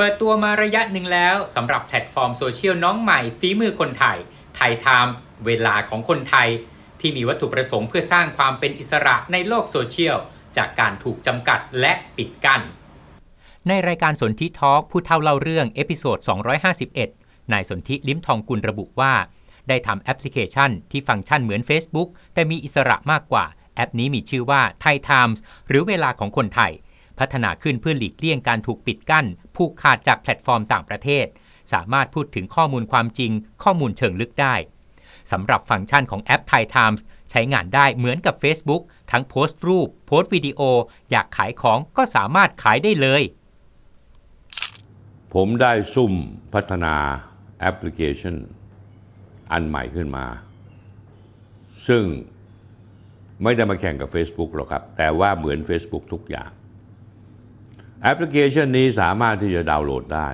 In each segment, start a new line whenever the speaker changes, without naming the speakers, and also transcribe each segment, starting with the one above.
เปิดตัวมาระยะหนึ่งแล้วสำหรับแพลตฟอร์มโซเชียลน้องใหม่ฝีมือคนไทยไทยไทม์เวลาของคนไทย ที่มีวัตถุประสงค์เพื่อสร้างความเป็นอิสระในโลกโซเชียล จากการถูกจำกัดและปิดกัน้นในรายการสนทิทอล์กผู้เท่าเล่าเรื่อง เอพิโซด 251 นายสนทิลิ้มทองกุลระบุว่า ได้ทำแอปพลิเคชัน ที่ฟังก์ชันเหมือน Facebook แต่มีอิสระมากกว่า แอปนี้มีชื่อว่าไทยไทมส์หรือเวลาของคนไทยพัฒนาขึ้นเพื่อหลีกเลี่ยงการถูกปิดกั้น ผูกขาดจากแพลตฟอร์มต่างประเทศ สามารถพูดถึงข้อมูลความจริง ข้อมูลเชิงลึกได้สำหรับฟังก์ชันของแอปไท i t i m ส s ใช้งานได้เหมือนกับ Facebook ทั้งโพสต์รูป โพสต์วิดีโอ อยากขายของก็สามารถขายได้เลย
ผมได้ซุ่มพัฒนาแอปพลิเคชันอันใหม่ขึ้นมา ซึ่งไม่ได้มาแข่งกับ Facebook หรอกครับ แต่ว่าเหมือน Facebook ทุกอย่างแอปพลิเคชันนี้สามารถที่จะดาวน์โหลดได้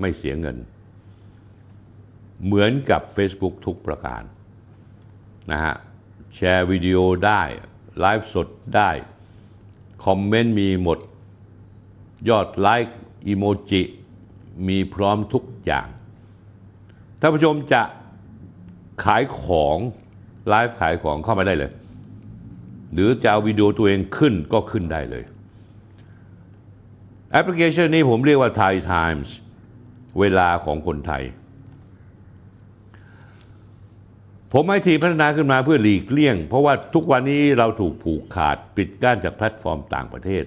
ไม่เสียเงิน เหมือนกับ Facebook ทุกประการนะฮะแชร์วิดีโอได้ ไลฟ์สดได้คอมเมนต์มีหมดยอดไลค์อีโมจิมีพร้อมทุกอย่างท่านผู้ชมจะขายของ ไลฟ์ขายของเข้ามาได้เลย หรือจะเอาวิดีโอตัวเองขึ้นก็ขึ้นได้เลยแอปพลิเคชันนี้ผมเรียกว่า Thai Times เวลาของคนไทย ผมไอทีพัฒนาขึ้นมาเพื่อหลีกเลี่ยง เพราะว่าทุกวันนี้เราถูกผูกขาดปิดกั้นจากแพลตฟอร์มต่างประเทศ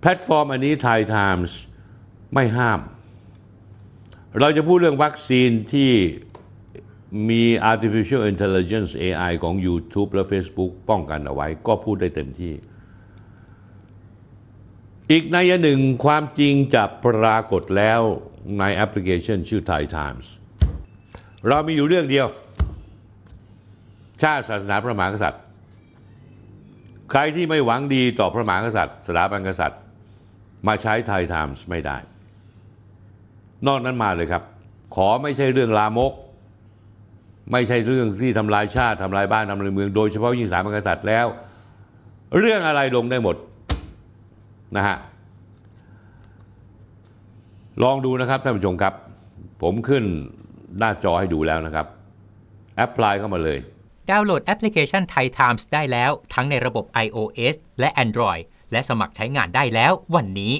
แพลตฟอร์มอันนี้ไทยไทมส์ไม่ห้าม เราจะพูดเรื่องวัคซีนที่มี artificial intelligence AI ของ YouTube และ Facebook ป้องกันเอาไว้ก็พูดได้เต็มที่อีกในหนึ่งความจริงจะปรากฏแล้วในแอปพลิเคชันชื่อไทยไทมส์เรามีอยู่เรื่องเดียว ชาติศาสนาพระมหากษัตริย์ใครที่ไม่หวังดีต่อพระมหากษัตริย์สถาบันกษัตริย์ มาใช้ไทยไทมส์ไม่ได้ นอกนั้นมาเลยครับ ขอไม่ใช่เรื่องลามก ไม่ใช่เรื่องที่ทำลายชาติทำลายบ้านทำลายเมือง โดยเฉพาะยิ่งสถาบันกษัตริย์แล้ว เรื่องอะไรลงได้หมดนะฮะ ลองดูนะครับ ท่านผู้ชมครับผมขึ้นหน้าจอให้ดูแล้วนะครับแอปพลายเข้ามาเลย
ดาวน์โหลดแอปพลิเคชันไทยไทมส์ได้แล้วทั้งในระบบ iOS และ Android และสมัครใช้
งานได้แล้ววันนี้